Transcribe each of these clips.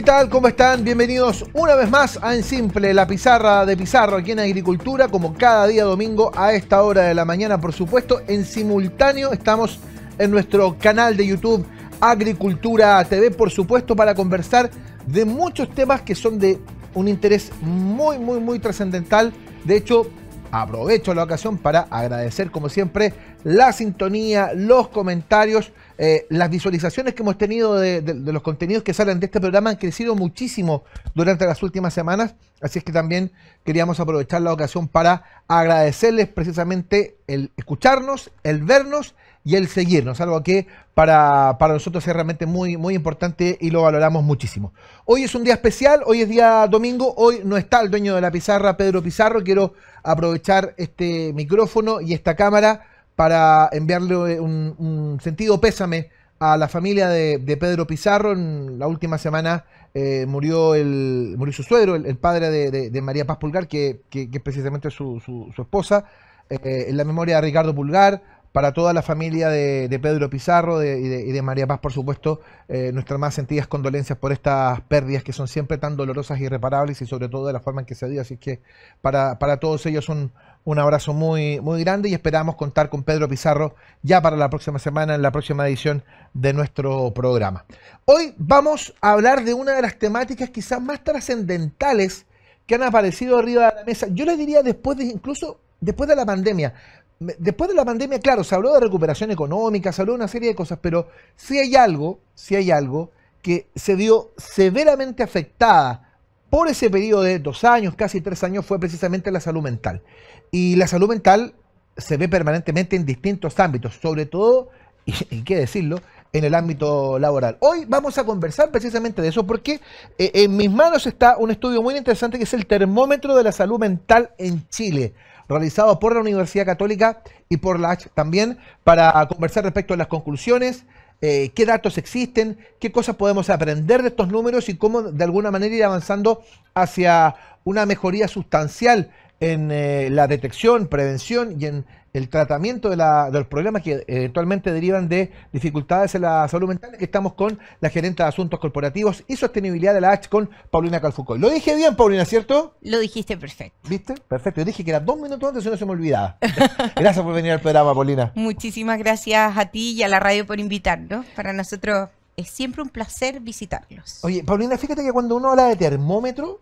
¿Qué tal? ¿Cómo están? Bienvenidos una vez más a En Simple, la pizarra de Pizarro aquí en Agricultura, como cada día domingo a esta hora de la mañana, por supuesto. En simultáneo estamos en nuestro canal de YouTube Agricultura TV, por supuesto, para conversar de muchos temas que son de un interés muy, muy, muy trascendental. De hecho, aprovecho la ocasión para agradecer, como siempre, la sintonía, los comentarios eh, las visualizaciones que hemos tenido de, los contenidos que salen de este programa han crecido muchísimo durante las últimas semanas, así es que también queríamos aprovechar la ocasión para agradecerles precisamente el escucharnos, el vernos y el seguirnos, algo que para, para nosotros es realmente muy, muy importante y lo valoramos muchísimo. Hoy es un día especial, hoy es día domingo, hoy no está el dueño de la pizarra, Pedro Pizarro, quiero aprovechar este micrófono y esta cámara para enviarle eh, un, sentido pésame a la familia de, Pedro Pizarro. En la última semana eh, murió, el, murió su suegro, el, padre de, María Paz Pulgar, que, es precisamente su, su, esposa. Eh, en la memoria de Ricardo Pulgar, para toda la familia de, Pedro Pizarro y, de, María Paz, por supuesto, eh, nuestras más sentidas condolencias por estas pérdidas que son siempre tan dolorosas, y e irreparables y sobre todo de la forma en que se dio. Así que para, todos ellos un, un abrazo muy, muy grande y esperamos contar con Pedro Pizarro ya para la próxima semana, en la próxima edición de nuestro programa. Hoy vamos a hablar de una de las temáticas quizás más trascendentales que han aparecido arriba de la mesa. Yo les diría después de incluso después de la pandemia, después de la pandemia, claro, se habló de recuperación económica, se habló de una serie de cosas, pero si hay algo, si hay algo que se vio severamente afectada por ese periodo de dos años, casi tres años, fue precisamente la salud mental. Y la salud mental se ve permanentemente en distintos ámbitos, sobre todo, y, qué decirlo, en el ámbito laboral. Hoy vamos a conversar precisamente de eso porque eh, en mis manos está un estudio muy interesante que es el termómetro de la salud mental en Chile realizado por la Universidad Católica y por la también, para conversar respecto a las conclusiones, eh, qué datos existen, qué cosas podemos aprender de estos números y cómo de alguna manera ir avanzando hacia una mejoría sustancial en eh, la detección, prevención y en el tratamiento de, los problemas que eh, eventualmente derivan de dificultades en la salud mental, que estamos con la gerente de Asuntos Corporativos y Sostenibilidad de la H con Paulina Calfucoy. Lo dije bien, Paulina, ¿cierto? Lo dijiste perfecto. ¿Viste? Perfecto. Yo dije que era dos minutos antes y no se me olvidaba. gracias por venir al programa, Paulina. Muchísimas gracias a ti y a la radio por invitarnos. Para nosotros es siempre un placer visitarlos. Oye, Paulina, fíjate que cuando uno habla de termómetro,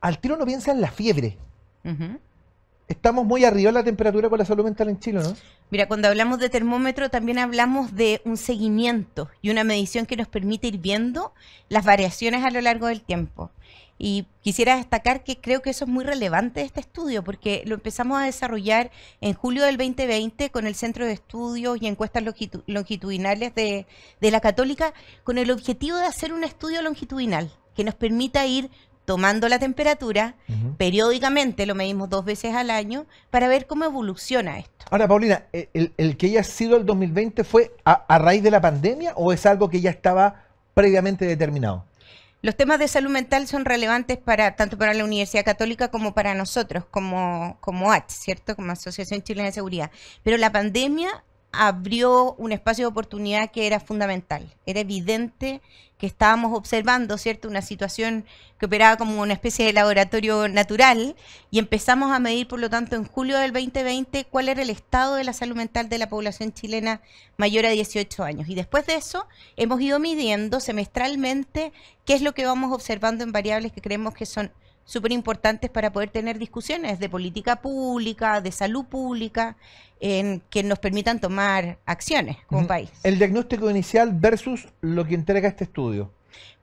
al tiro no piensa en la fiebre. Estamos muy arriba en la temperatura con la salud mental en Chile, ¿no? Mira, cuando hablamos de termómetro también hablamos de un seguimiento y una medición que nos permite ir viendo las variaciones a lo largo del tiempo. Y quisiera destacar que creo que eso es muy relevante este estudio, porque lo empezamos a desarrollar en julio del 2020 con el Centro de Estudios y Encuestas Longitudinales de, de la Católica, con el objetivo de hacer un estudio longitudinal que nos permita ir tomando la temperatura periódicamente, lo medimos dos veces al año, para ver cómo evoluciona esto. Ahora, Paulina, eh, ¿el, que haya sido el 2020 fue a, raíz de la pandemia o es algo que ya estaba previamente determinado? Los temas de salud mental son relevantes para tanto para la Universidad Católica como para nosotros, como, como ¿cierto? Como Asociación Chilena de Seguridad. Pero la pandemia abrió un espacio de oportunidad que era fundamental. Era evidente que estábamos observando, ¿cierto?, una situación que operaba como una especie de laboratorio natural y empezamos a medir, por lo tanto, en julio del 2020 cuál era el estado de la salud mental de la población chilena mayor a 18 años. Y después de eso hemos ido midiendo semestralmente qué es lo que vamos observando en variables que creemos que son súper importantes para poder tener discusiones de política pública, de salud pública, en, que nos permitan tomar acciones como país. El diagnóstico inicial versus lo que entrega este estudio.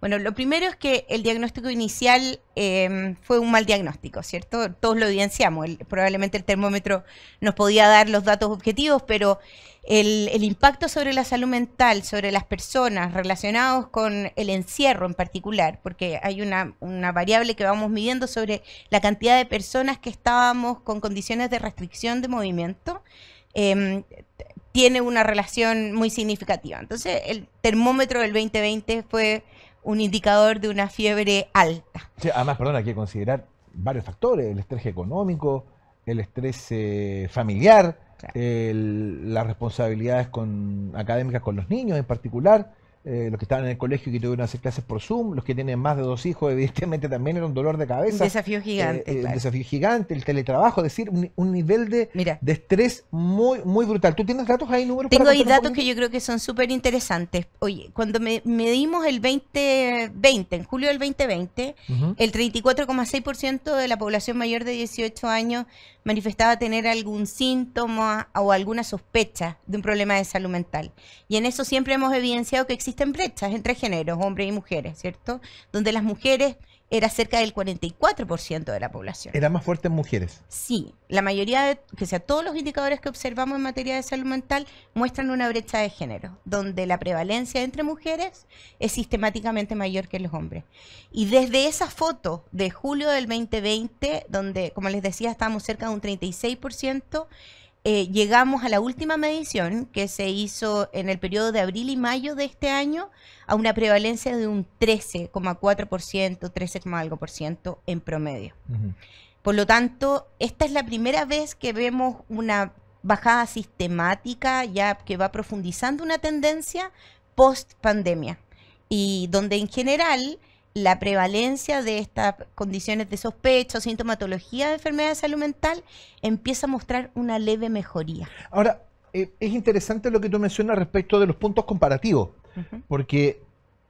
Bueno, lo primero es que el diagnóstico inicial em, fue un mal diagnóstico, ¿cierto? Todos lo evidenciamos. probablemente el termómetro nos podía dar los datos objetivos, pero el, impacto sobre la salud mental, sobre las personas relacionados con el encierro en particular, porque hay una, una variable que vamos midiendo sobre la cantidad de personas que estábamos con condiciones de restricción de movimiento, em, tiene una relación muy significativa. Entonces, el termómetro del 2020 fue un indicador de una fiebre alta. además, perdón, hay que considerar varios factores, el estrés económico, el estrés eh, familiar, las responsabilidades con, académicas con los niños en particular, eh, los que estaban en el colegio y que tuvieron que hacer clases por Zoom, los que tienen más de dos hijos, evidentemente también era un dolor de cabeza. Un desafío gigante. Eh, el desafío gigante, el teletrabajo, es decir, un, nivel de, de estrés muy, muy brutal. ¿Tú tienes datos ahí, números? Tengo ahí datos que yo creo que son súper interesantes. Oye, cuando medimos el 2020, en julio del 2020, el 34,6% de la población mayor de 18 años manifestaba tener algún síntoma o alguna sospecha de un problema de salud mental. Y en eso siempre hemos evidenciado que existe en brechas entre géneros, hombres y mujeres, ¿cierto? Donde las mujeres era cerca del 44% de la población. ¿Era más fuerte en mujeres? Sí, la mayoría, de, que sea, todos los indicadores que observamos en materia de salud mental muestran una brecha de género, donde la prevalencia entre mujeres es sistemáticamente mayor que los hombres. Y desde esa foto de julio del 2020, donde, como les decía, estábamos cerca de un 36%, eh, llegamos a la última medición que se hizo en el periodo de abril y mayo de este año a una prevalencia de un 13,4%, 13, algo por ciento en promedio. Por lo tanto, esta es la primera vez que vemos una bajada sistemática ya que va profundizando una tendencia post pandemia y donde en general la prevalencia de estas condiciones de sospecho, sintomatología de enfermedad de salud mental empieza a mostrar una leve mejoría. Ahora, eh, es interesante lo que tú mencionas respecto de los puntos comparativos, porque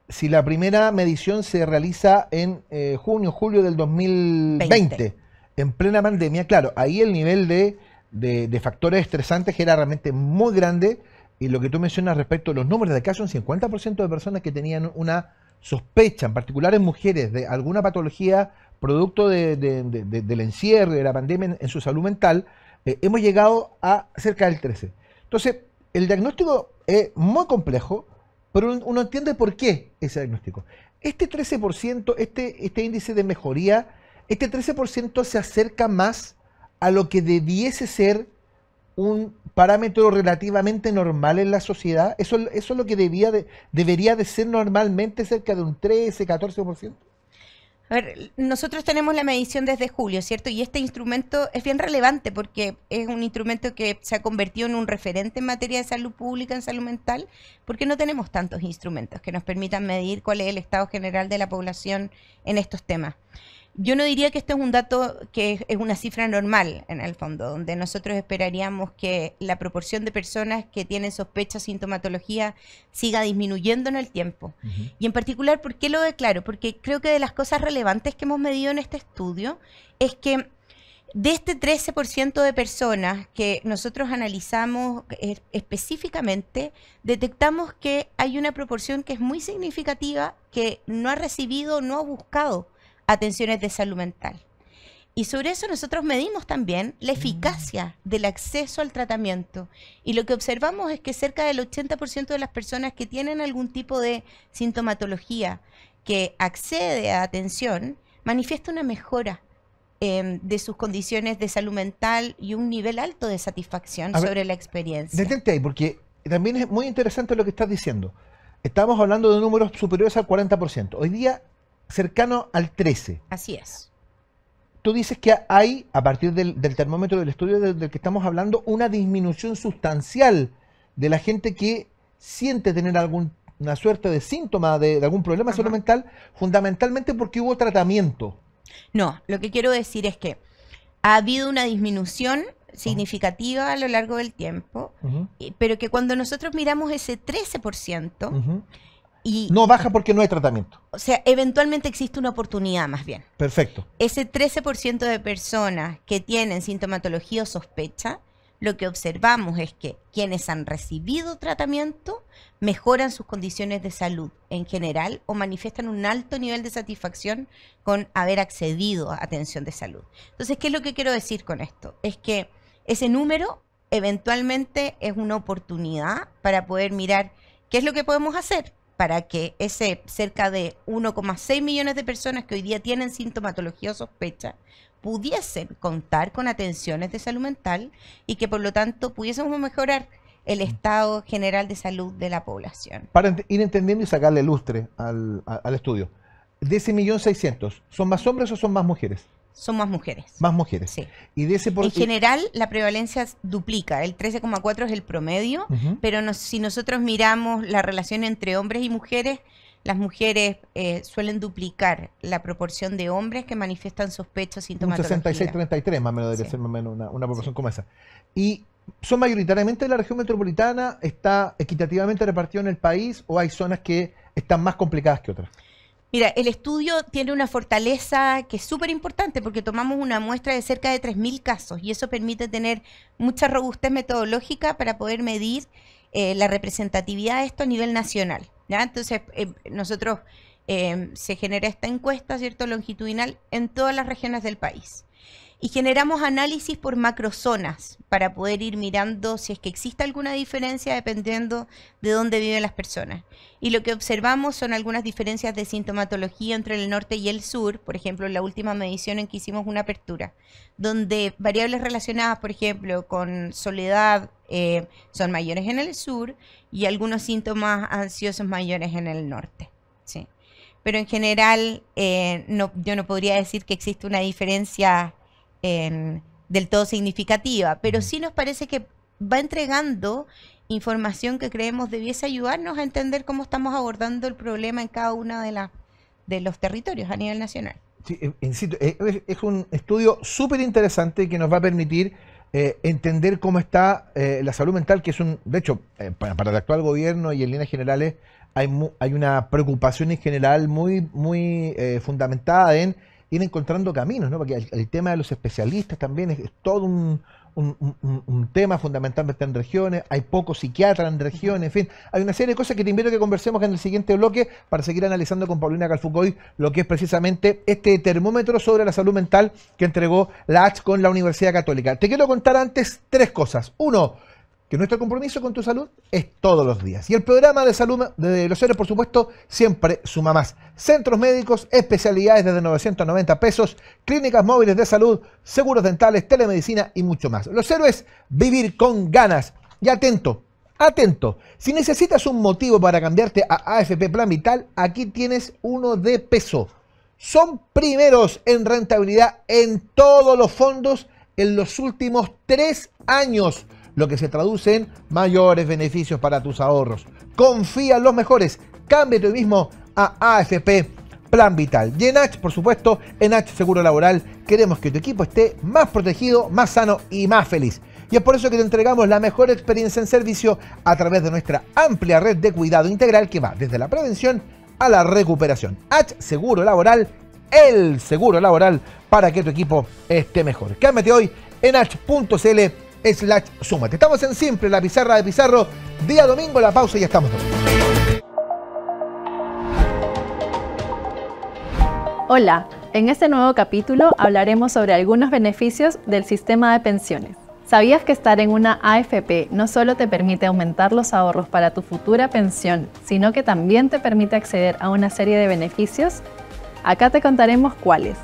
si la primera medición se realiza en eh, junio, julio del 2020, en plena pandemia, claro, ahí el nivel de, factores estresantes era realmente muy grande. Y lo que tú mencionas respecto a los números de casos, un 50% de personas que tenían una sospechan, particulares mujeres, de alguna patología producto del encierro de la pandemia en, su salud mental, eh, hemos llegado a cerca del 13. Entonces, el diagnóstico es muy complejo, pero uno entiende por qué ese diagnóstico. Este 13%, este, este índice de mejoría, este 13% se acerca más a lo que debiese ser un parámetro relativamente normal en la sociedad? ¿Eso, eso es lo que debía de, debería de ser normalmente cerca de un 13, 14%? A ver, nosotros tenemos la medición desde julio, ¿cierto? Y este instrumento es bien relevante porque es un instrumento que se ha convertido en un referente en materia de salud pública, en salud mental, porque no tenemos tantos instrumentos que nos permitan medir cuál es el estado general de la población en estos temas yo no diría que esto es un dato que es una cifra normal en el fondo, donde nosotros esperaríamos que la proporción de personas que tienen sospecha, sintomatología, siga disminuyendo en el tiempo. Y en particular, ¿por qué lo declaro? Porque creo que de las cosas relevantes que hemos medido en este estudio es que de este 13% de personas que nosotros analizamos eh, específicamente, detectamos que hay una proporción que es muy significativa que no ha recibido, no ha buscado atenciones de salud mental. Y sobre eso nosotros medimos también la mm. eficacia del acceso al tratamiento. Y lo que observamos es que cerca del 80% de las personas que tienen algún tipo de sintomatología que accede a atención manifiesta una mejora em, de sus condiciones de salud mental y un nivel alto de satisfacción sobre la experiencia. Detente ahí, porque también es muy interesante lo que estás diciendo. Estamos hablando de números superiores al 40%. Hoy día cercano al 13. Así es. Tú dices que hay, a partir del, termómetro del estudio del, que estamos hablando, una disminución sustancial de la gente que siente tener alguna suerte de síntoma de, algún problema mental, fundamentalmente porque hubo tratamiento. No, lo que quiero decir es que ha habido una disminución significativa a lo largo del tiempo, eh, pero que cuando nosotros miramos ese 13%, no baja porque no hay tratamiento. O sea, eventualmente existe una oportunidad más bien. Perfecto. Ese 13% de personas que tienen sintomatología o sospecha, lo que observamos es que quienes han recibido tratamiento mejoran sus condiciones de salud en general o manifiestan un alto nivel de satisfacción con haber accedido a atención de salud. Entonces, ¿qué es lo que quiero decir con esto? Es que ese número eventualmente es una oportunidad para poder mirar qué es lo que podemos hacer para que ese cerca de 1,6 millones de personas que hoy día tienen sintomatología sospecha pudiesen contar con atenciones de salud mental y que por lo tanto pudiésemos mejorar el mm. estado general de salud de la población. Para ir entendiendo y sacarle lustre al, estudio, de ese millón 600 ¿son más hombres o son más mujeres? Son más mujeres. Más mujeres. Sí. Y de ese por... En general, la prevalencia duplica. El 13,4 es el promedio, pero si nosotros miramos la relación entre hombres y mujeres, las mujeres eh, suelen duplicar la proporción de hombres que manifiestan sospechos síntomas Un 66-33, más o menos, debe ser más o menos una, proporción como esa. Y ¿Son mayoritariamente de la región metropolitana? ¿Está equitativamente repartido en el país o hay zonas que están más complicadas que otras? Mira, el estudio tiene una fortaleza que es súper importante porque tomamos una muestra de cerca de 3.000 casos y eso permite tener mucha robustez metodológica para poder medir eh, la representatividad de esto a nivel nacional. Entonces, eh, nosotros eh, se genera esta encuesta, ¿cierto?, longitudinal en todas las regiones del país y generamos análisis por macrozonas para poder ir mirando si es que existe alguna diferencia dependiendo de dónde viven las personas. Y lo que observamos son algunas diferencias de sintomatología entre el norte y el sur, por ejemplo, en la última medición en que hicimos una apertura, donde variables relacionadas, por ejemplo, con soledad eh, son mayores en el sur y algunos síntomas ansiosos mayores en el norte. Pero en general, eh, yo no podría decir que existe una diferencia del todo significativa, pero sí nos parece que va entregando información que creemos debiese ayudarnos a entender cómo estamos abordando el problema en cada uno de, de los territorios a nivel nacional. Eh, eh, es, un estudio súper interesante que nos va a permitir eh, entender cómo está la salud mental, que es un, de hecho, para, el actual gobierno y en líneas generales, hay, hay una preocupación en general muy, muy fundamentada en ir encontrando caminos, ¿no? Porque el, tema de los especialistas también es, todo un, un, un, tema fundamentalmente en regiones, hay pocos psiquiatras en regiones, en fin, hay una serie de cosas que te invito a que conversemos en el siguiente bloque para seguir analizando con Paulina Calfucoy lo que es precisamente este termómetro sobre la salud mental que entregó la con la Universidad Católica. Te quiero contar antes tres cosas. Uno, que nuestro compromiso con tu salud es todos los días. Y el programa de salud de los héroes, por supuesto, siempre suma más. Centros médicos, especialidades desde 990 pesos, clínicas móviles de salud, seguros dentales, telemedicina y mucho más. Los héroes, vivir con ganas. Y atento, atento, si necesitas un motivo para cambiarte a AFP Plan Vital, aquí tienes uno de peso. Son primeros en rentabilidad en todos los fondos en los últimos tres años lo que se traduce en mayores beneficios para tus ahorros. Confía en los mejores. Cambia tú mismo a AFP Plan Vital. Y en por supuesto, en H Seguro Laboral queremos que tu equipo esté más protegido, más sano y más feliz. Y es por eso que te entregamos la mejor experiencia en servicio a través de nuestra amplia red de cuidado integral que va desde la prevención a la recuperación. H Seguro Laboral, el seguro laboral para que tu equipo esté mejor. Cámbiate hoy en H.cl slash Estamos en siempre la pizarra de Pizarro. Día domingo, la pausa y ya estamos. Hola, en este nuevo capítulo hablaremos sobre algunos beneficios del sistema de pensiones. ¿Sabías que estar en una AFP no solo te permite aumentar los ahorros para tu futura pensión, sino que también te permite acceder a una serie de beneficios? Acá te contaremos cuáles.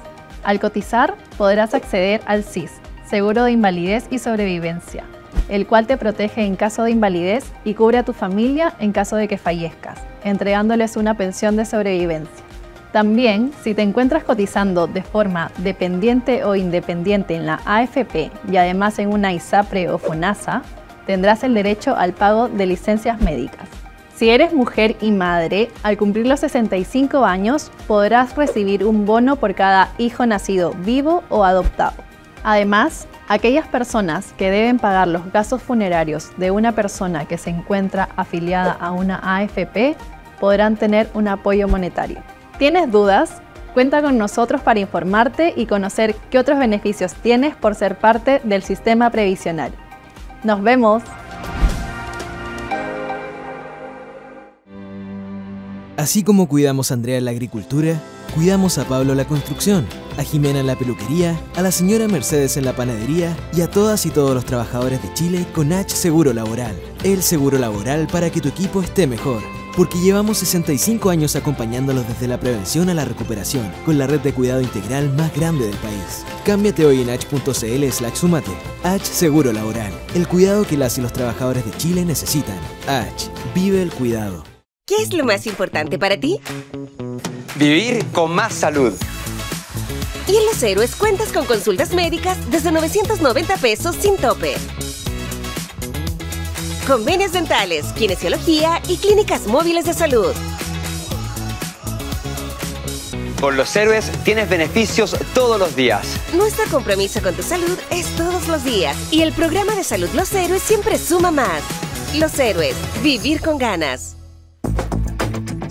Al cotizar, podrás acceder al SIS seguro de invalidez y sobrevivencia, el cual te protege en caso de invalidez y cubre a tu familia en caso de que fallezcas, entregándoles una pensión de sobrevivencia. También, si te encuentras cotizando de forma dependiente o independiente en la AFP y además en una ISAPRE o FONASA, tendrás el derecho al pago de licencias médicas. Si eres mujer y madre, al cumplir los 65 años podrás recibir un bono por cada hijo nacido vivo o adoptado. Además, aquellas personas que deben pagar los gastos funerarios de una persona que se encuentra afiliada a una AFP podrán tener un apoyo monetario. ¿Tienes dudas? Cuenta con nosotros para informarte y conocer qué otros beneficios tienes por ser parte del sistema previsional. ¡Nos vemos! Así como cuidamos Andrea la agricultura, Cuidamos a Pablo la construcción, a Jimena en la peluquería, a la señora Mercedes en la panadería y a todas y todos los trabajadores de Chile con H Seguro Laboral. El seguro laboral para que tu equipo esté mejor. Porque llevamos 65 años acompañándolos desde la prevención a la recuperación, con la red de cuidado integral más grande del país. Cámbiate hoy en h.cl slash sumate. H Seguro Laboral. El cuidado que las y los trabajadores de Chile necesitan. H. Vive el cuidado. ¿Qué es lo más importante para ti? Vivir con más salud. Y en los héroes cuentas con consultas médicas desde 990 pesos sin tope. Convenios dentales, kinesiología y clínicas móviles de salud. Con los héroes tienes beneficios todos los días. Nuestro compromiso con tu salud es todos los días y el programa de salud Los Héroes siempre suma más. Los héroes, vivir con ganas.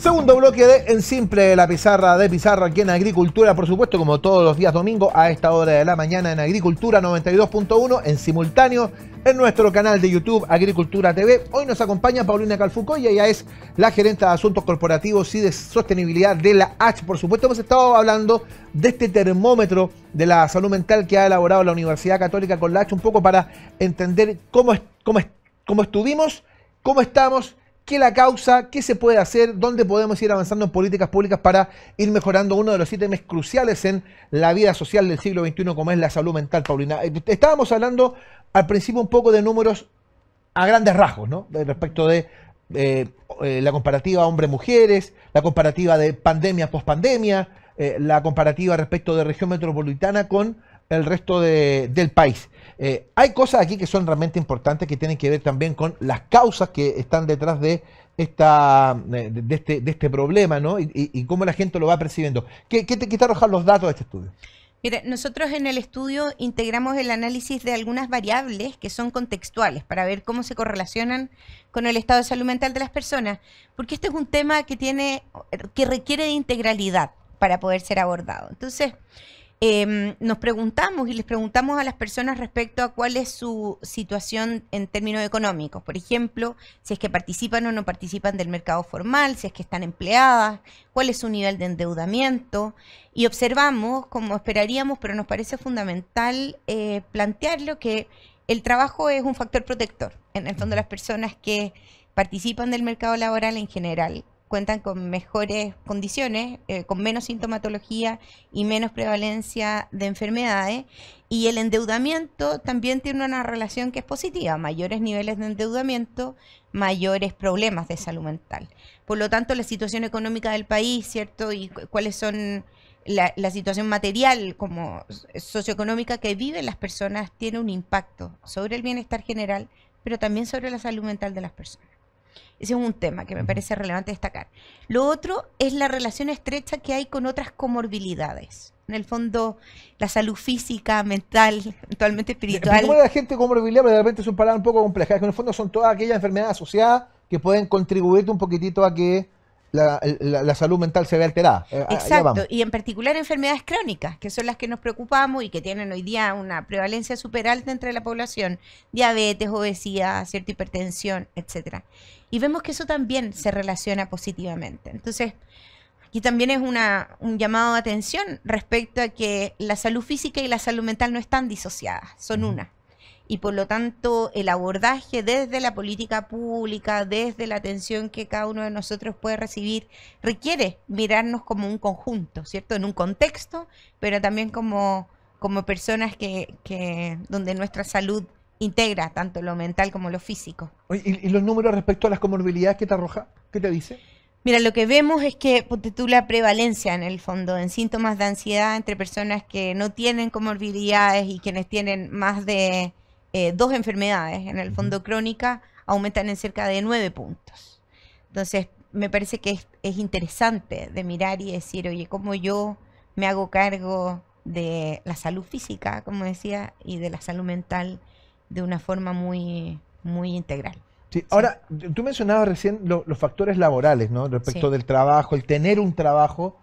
Segundo bloque de En Simple, la pizarra de Pizarra aquí en Agricultura, por supuesto, como todos los días domingo a esta hora de la mañana en Agricultura 92.1, en simultáneo en nuestro canal de YouTube Agricultura TV. Hoy nos acompaña Paulina Calfuco y ella es la gerente de Asuntos Corporativos y de Sostenibilidad de la H. Por supuesto, hemos estado hablando de este termómetro de la salud mental que ha elaborado la Universidad Católica con la H, un poco para entender cómo, cómo, cómo estuvimos, cómo estamos qué la causa, qué se puede hacer, dónde podemos ir avanzando en políticas públicas para ir mejorando uno de los ítems cruciales en la vida social del siglo XXI, como es la salud mental, Paulina. Eh, estábamos hablando al principio un poco de números a grandes rasgos, ¿no? Respecto de eh, eh, la comparativa hombre-mujeres, la comparativa de pandemia-pospandemia, la comparativa respecto de región metropolitana con el resto del país. Eh, hay cosas aquí que son realmente importantes que tienen que ver también con las causas que están detrás de, esta, de, este, este, problema ¿no? Y, cómo la gente lo va percibiendo. ¿Qué, te quita arrojar los datos de este estudio? Mira, nosotros en el estudio integramos el análisis de algunas variables que son contextuales para ver cómo se correlacionan con el estado de salud mental de las personas, porque este es un tema que tiene que requiere de integralidad para poder ser abordado. Entonces, Em, nos preguntamos y les preguntamos a las personas respecto a cuál es su situación en términos económicos. Por ejemplo, si es que participan o no participan del mercado formal, si es que están empleadas, cuál es su nivel de endeudamiento. Y observamos, como esperaríamos, pero nos parece fundamental eh, plantearlo, que el trabajo es un factor protector. En el fondo, las personas que participan del mercado laboral en general cuentan con mejores condiciones, eh, con menos sintomatología y menos prevalencia de enfermedades. Y el endeudamiento también tiene una relación que es positiva, mayores niveles de endeudamiento, mayores problemas de salud mental. Por lo tanto, la situación económica del país, ¿cierto? Y cuáles son la, situación material como socioeconómica que viven las personas tiene un impacto sobre el bienestar general, pero también sobre la salud mental de las personas. Ese es un tema que me parece relevante destacar. Lo otro es la relación estrecha que hay con otras comorbilidades. En el fondo, la salud física, mental, totalmente espiritual. la gente comorbilidad, pero de repente es un palabra un poco compleja. que en el fondo son todas aquellas enfermedades asociadas que pueden contribuir un poquitito a que la, salud mental se ve alterada. Eh, Exacto, y en particular enfermedades crónicas, que son las que nos preocupamos y que tienen hoy día una prevalencia súper alta entre la población, diabetes, obesidad, cierta hipertensión, etcétera. Y vemos que eso también se relaciona positivamente. Entonces, aquí también es una, un llamado de atención respecto a que la salud física y la salud mental no están disociadas, son una y por lo tanto el abordaje desde la política pública, desde la atención que cada uno de nosotros puede recibir, requiere mirarnos como un conjunto, ¿cierto? En un contexto, pero también como, como personas que, donde nuestra salud integra tanto lo mental como lo físico. ¿Y, los números respecto a las comorbilidades que te arroja? ¿Qué te dice? Mira, lo que vemos es que tú la prevalencia en el fondo en síntomas de ansiedad entre personas que no tienen comorbilidades y quienes tienen más de eh, dos enfermedades, en el fondo crónica, aumentan en cerca de nueve puntos. Entonces, me parece que es, interesante de mirar y decir, oye, ¿cómo yo me hago cargo de la salud física, como decía, y de la salud mental de una forma muy, muy integral? Sí. Ahora, tú mencionabas recién los factores laborales, ¿no? Respecto del trabajo, el tener un trabajo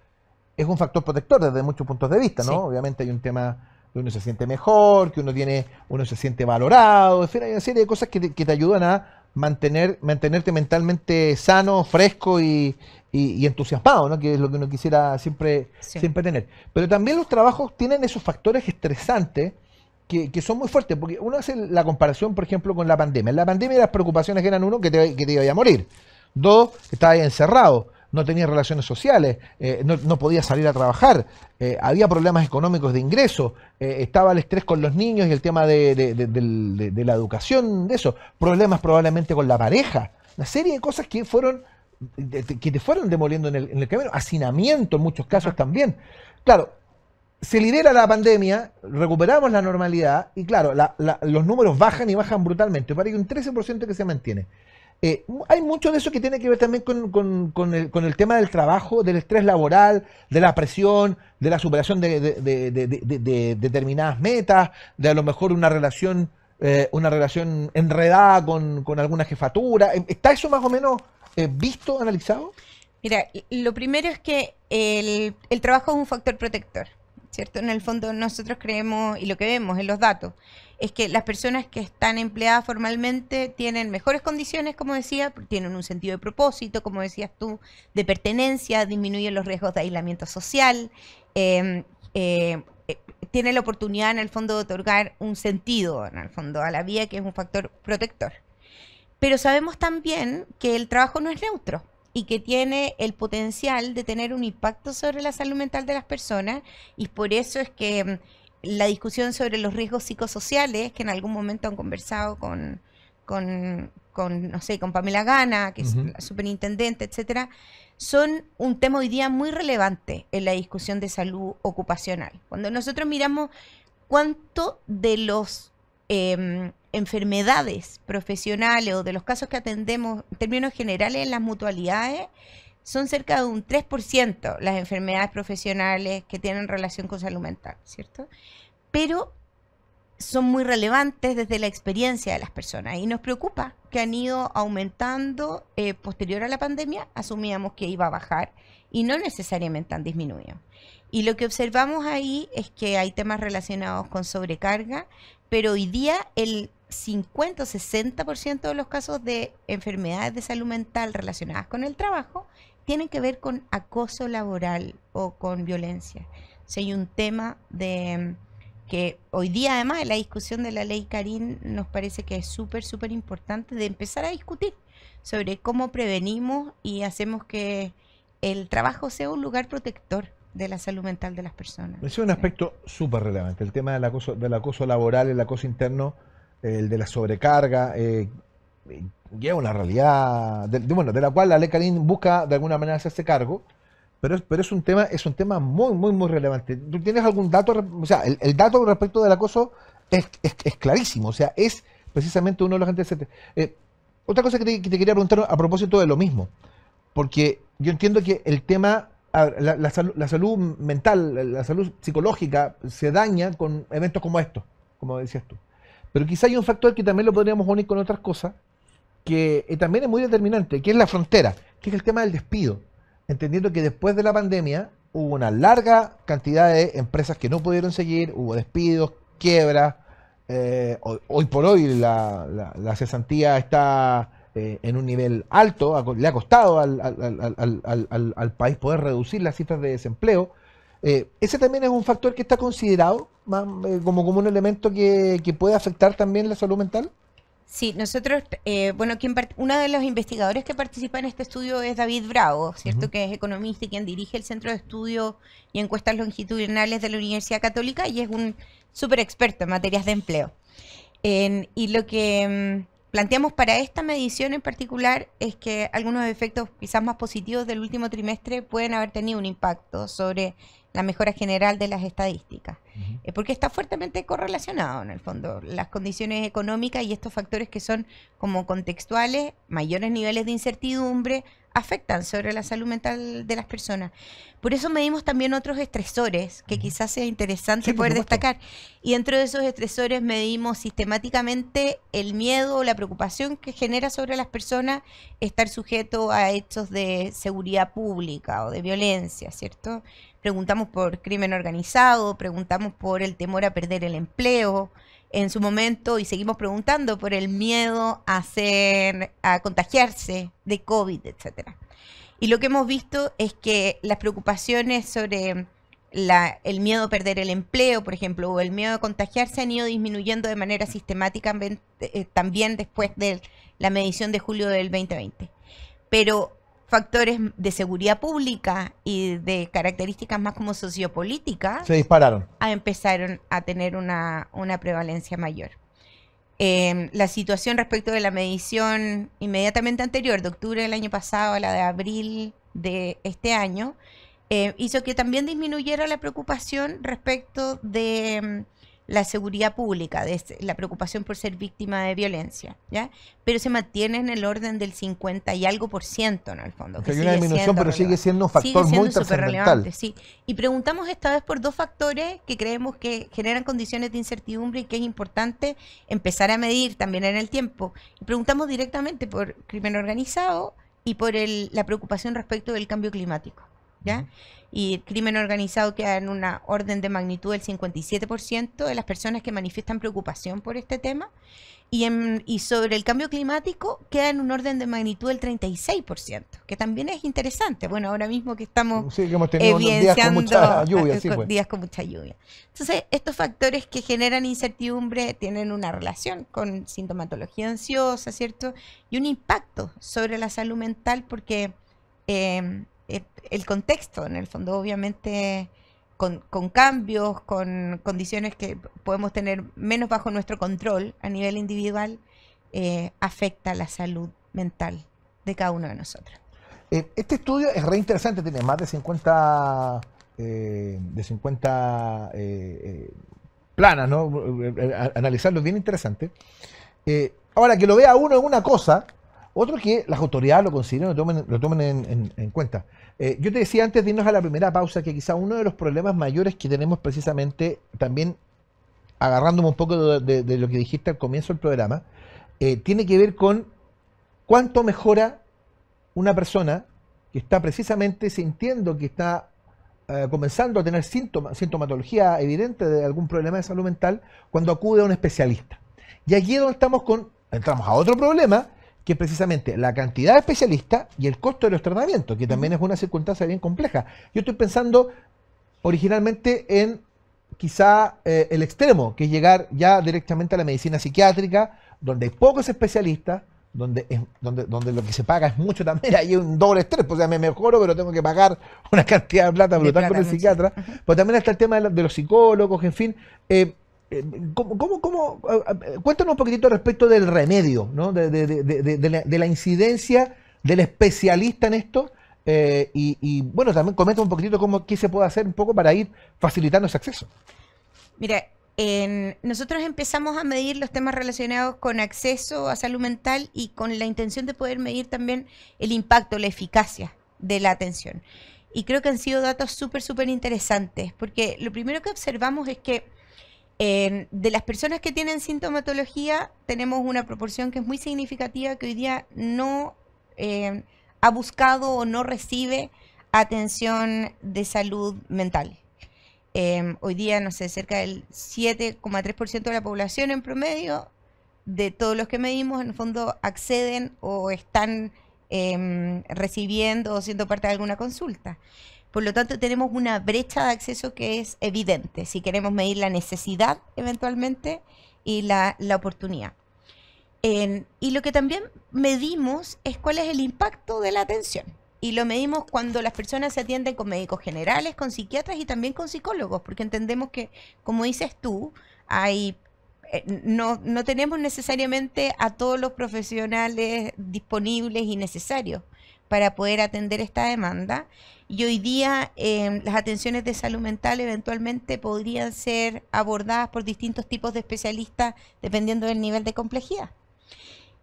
es un factor protector desde muchos puntos de vista, ¿no? Obviamente hay un tema que uno se siente mejor, que uno tiene, uno se siente valorado, en fin, hay una serie de cosas que te, que te ayudan a mantener, mantenerte mentalmente sano, fresco y, entusiasmado, ¿no? que es lo que uno quisiera siempre, siempre tener. Pero también los trabajos tienen esos factores estresantes que, son muy fuertes, porque uno hace la comparación, por ejemplo, con la pandemia. En la pandemia las preocupaciones eran uno, que te, que te iba a morir. Dos, que estabas encerrado no tenía relaciones sociales, eh, no, podía salir a trabajar, eh, había problemas económicos de ingreso, eh, estaba el estrés con los niños y el tema de, la educación, de eso, problemas probablemente con la pareja, una serie de cosas que fueron que te fueron demoliendo en el, camino, hacinamiento en muchos casos también. Claro, se lidera la pandemia, recuperamos la normalidad y claro, los números bajan y bajan brutalmente. Parece que un 13% que se mantiene. Eh, hay mucho de eso que tiene que ver también con, el, tema del trabajo, del estrés laboral, de la presión, de la superación de, determinadas metas, de a lo mejor una relación, eh, una relación enredada con, alguna jefatura. Eh, ¿Está eso más o menos visto, analizado? Mira, lo primero es que el trabajo es un factor protector. ¿cierto? En el fondo nosotros creemos, y lo que vemos en los datos, es que las personas que están empleadas formalmente tienen mejores condiciones, como decía, tienen un sentido de propósito, como decías tú, de pertenencia, disminuyen los riesgos de aislamiento social, em, eh, tiene la oportunidad en el fondo de otorgar un sentido en el fondo a la vida que es un factor protector. Pero sabemos también que el trabajo no es neutro y que tiene el potencial de tener un impacto sobre la salud mental de las personas y por eso es que mm, la discusión sobre los riesgos psicosociales que en algún momento han conversado con, con, no sé, con Pamela Gana, que es la superintendente, etcétera, son un tema hoy día muy relevante en la discusión de salud ocupacional. Cuando nosotros miramos cuánto de los em, enfermedades profesionales o de los casos que atendemos en términos generales en las mutualidades, son cerca de un 3% las enfermedades profesionales que tienen relación con salud mental, ¿cierto? Pero son muy relevantes desde la experiencia de las personas y nos preocupa que han ido aumentando eh, posterior a la pandemia, asumíamos que iba a bajar y no necesariamente han disminuido. Y lo que observamos ahí es que hay temas relacionados con sobrecarga, pero hoy día el 50 o 60% de los casos de enfermedades de salud mental relacionadas con el trabajo tienen que ver con acoso laboral o con violencia. O hay un tema de que hoy día además en la discusión de la ley Karim nos parece que es súper, súper importante de empezar a discutir sobre cómo prevenimos y hacemos que el trabajo sea un lugar protector de la salud mental de las personas. Es un aspecto súper relevante, el tema del acoso laboral, el acoso interno el de la sobrecarga, eh, es una realidad, de, bueno, de la cual la ley busca de alguna manera hacerse cargo, pero es, pero es un tema es un tema muy, muy, muy relevante. ¿Tú tienes algún dato? O sea, el, dato respecto del acoso es, clarísimo, o sea, es precisamente uno de los antecedentes. Eh, otra cosa que te, quería preguntar a propósito de lo mismo, porque yo entiendo que el tema, la, la salud mental, la salud psicológica se daña con eventos como estos, como decías tú. Pero quizá hay un factor que también lo podríamos unir con otras cosas, que eh, también es muy determinante, que es la frontera, que es el tema del despido. Entendiendo que después de la pandemia hubo una larga cantidad de empresas que no pudieron seguir, hubo despidos, quiebras. Eh, hoy, por hoy la, cesantía está eh, en un nivel alto, le ha costado al, país poder reducir las cifras de desempleo. ese también es un factor que está considerado eh, como, como un elemento que, puede afectar también la salud mental? Sí, nosotros, eh, bueno, quien uno de los investigadores que participa en este estudio es David Bravo, ¿cierto? Que es economista y quien dirige el Centro de Estudios y Encuestas Longitudinales de la Universidad Católica y es un súper experto en materias de empleo. y lo que mm, planteamos para esta medición en particular es que algunos efectos quizás más positivos del último trimestre pueden haber tenido un impacto sobre la mejora general de las estadísticas, eh, porque está fuertemente correlacionado en el fondo las condiciones económicas y estos factores que son como contextuales, mayores niveles de incertidumbre, afectan sobre la salud mental de las personas. Por eso medimos también otros estresores que quizás sea interesante poder destacar. Y dentro de esos estresores medimos sistemáticamente el miedo o la preocupación que genera sobre las personas estar sujeto a hechos de seguridad pública o de violencia, ¿cierto? Preguntamos por crimen organizado, preguntamos por el temor a perder el empleo, en su momento y seguimos preguntando por el miedo a, ser, a contagiarse de COVID, etcétera. Y lo que hemos visto es que las preocupaciones sobre el miedo a perder el empleo, por ejemplo, o el miedo a contagiarse han ido disminuyendo de manera sistemática eh, también después de la medición de julio del 2020. Pero factores de seguridad pública y de características más como sociopolíticas se dispararon. empezaron a tener una, prevalencia mayor. Em, la situación respecto de la medición inmediatamente anterior, de octubre del año pasado a la de abril de este año, em, hizo que también disminuyera la preocupación respecto de em, la seguridad pública, de este, la preocupación por ser víctima de violencia, ¿ya? Pero se mantiene en el orden del 50 y algo por ciento, en el fondo. hay una disminución, pero sigue siendo un factor muy relevante, sí. Y preguntamos esta vez por dos factores que creemos que generan condiciones de incertidumbre y que es importante empezar a medir también en el tiempo. preguntamos directamente por crimen organizado y por la preocupación respecto del cambio climático. Y el crimen organizado queda en una orden de magnitud del 57% de las personas que manifiestan preocupación por este tema. Y, sobre el cambio climático queda en un orden de magnitud del 36%, que también es interesante. Bueno, ahora mismo que estamos sí, que días con mucha lluvia. Pues. Días con mucha lluvia. Entonces, estos factores que generan incertidumbre tienen una relación con sintomatología ansiosa, ¿cierto? Y un impacto sobre la salud mental porque... Eh, el contexto, en el fondo, obviamente, con, cambios, con condiciones que podemos tener menos bajo nuestro control a nivel individual, eh, afecta la salud mental de cada uno de nosotros. Eh, este estudio es re interesante, tiene más de 50, eh, de 50 planas, ¿no? Analizarlo es bien interesante. ahora, que lo vea uno en una cosa, otro que las autoridades lo consideren, lo tomen, en, cuenta. Eh, yo te decía antes de irnos a la primera pausa que quizá uno de los problemas mayores que tenemos precisamente, también agarrándome un poco de, lo que dijiste al comienzo del programa, eh, tiene que ver con cuánto mejora una persona que está precisamente sintiendo que está eh, comenzando a tener síntomas, sintomatología evidente de algún problema de salud mental cuando acude a un especialista. Y aquí es donde estamos con, entramos a otro problema, que es precisamente la cantidad de especialistas y el costo de los tratamientos, que también es una circunstancia bien compleja. Yo estoy pensando originalmente en quizá eh, el extremo, que es llegar ya directamente a la medicina psiquiátrica, donde hay pocos especialistas, donde, es, donde, donde lo que se paga es mucho también, hay un doble estrés, pues, o sea, me mejoro, pero tengo que pagar una cantidad de plata brutal con el psiquiatra. Pero también está el tema de, los, psicólogos, en fin. Eh, eh, ¿Cómo, cuéntanos un poquitito respecto del remedio, de, la, incidencia del especialista en esto. Eh, y, bueno, también comenta un poquitito cómo, qué se puede hacer un poco para ir facilitando ese acceso. Mira, nosotros empezamos a medir los temas relacionados con acceso a salud mental y con la intención de poder medir también el impacto, la eficacia de la atención. Y creo que han sido datos súper, súper interesantes, porque lo primero que observamos es que de las personas que tienen sintomatología, tenemos una proporción que es muy significativa que hoy día no eh, ha buscado o no recibe atención de salud mental. Em, hoy día, no sé, cerca del 7,3% de la población en promedio, de todos los que medimos, en el fondo acceden o están em, recibiendo o siendo parte de alguna consulta. Por lo tanto, tenemos una brecha de acceso que es evidente si queremos medir la necesidad eventualmente y la, oportunidad. y lo que también medimos es cuál es el impacto de la atención. Y lo medimos cuando las personas se atienden con médicos generales, con psiquiatras y también con psicólogos, porque entendemos que, como dices tú, hay eh, no, no tenemos necesariamente a todos los profesionales disponibles y necesarios para poder atender esta demanda. Y hoy día eh, las atenciones de salud mental eventualmente podrían ser abordadas por distintos tipos de especialistas dependiendo del nivel de complejidad.